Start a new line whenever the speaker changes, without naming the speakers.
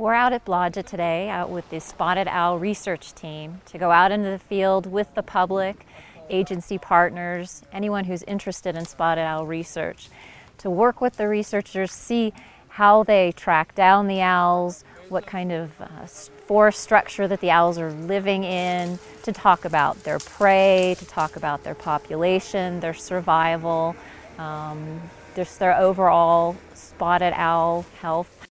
We're out at Blodgett today, out with the Spotted Owl research team, to go out into the field with the public, agency partners, anyone who's interested in spotted owl research, to work with the researchers, see how they track down the owls, what kind of uh, forest structure that the owls are living in, to talk about their prey, to talk about their population, their survival, um, just their overall spotted owl health